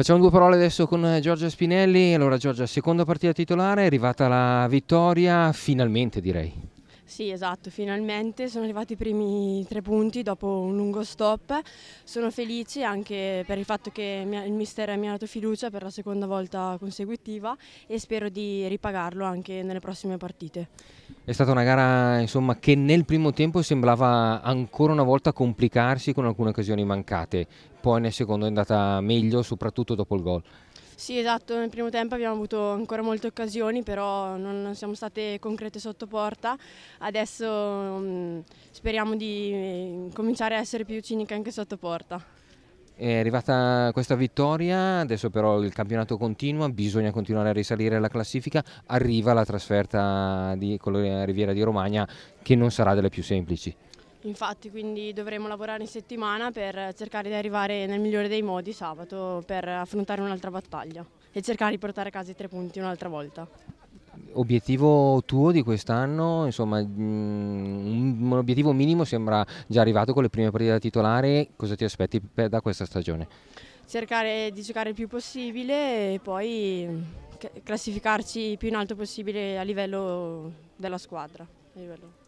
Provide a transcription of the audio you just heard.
Facciamo due parole adesso con eh, Giorgia Spinelli. Allora Giorgia, seconda partita titolare, è arrivata la vittoria, finalmente direi. Sì, esatto, finalmente sono arrivati i primi tre punti dopo un lungo stop. Sono felice anche per il fatto che il mister mi ha dato fiducia per la seconda volta consecutiva e spero di ripagarlo anche nelle prossime partite. È stata una gara insomma, che nel primo tempo sembrava ancora una volta complicarsi con alcune occasioni mancate, poi nel secondo è andata meglio soprattutto dopo il gol. Sì, esatto, nel primo tempo abbiamo avuto ancora molte occasioni, però non, siamo state concrete sotto porta. Adesso mh, mm, speriamo di eh, cominciare a essere più ciniche anche sotto porta. È arrivata questa vittoria, adesso però il campionato continua, bisogna continuare a risalire la classifica, arriva la trasferta di, con la Riviera di Romagna che non sarà delle più semplici. Infatti, quindi dovremo lavorare in settimana per cercare di arrivare nel migliore dei modi sabato per affrontare un'altra battaglia e cercare di portare a casa i tre punti un'altra volta. Obiettivo tuo di quest'anno, insomma, mm, un obiettivo minimo sembra già arrivato con le prime partite da titolare, cosa ti aspetti da questa stagione? Cercare di giocare il più possibile e poi mm, classificarci più in alto possibile a livello della squadra. A livello...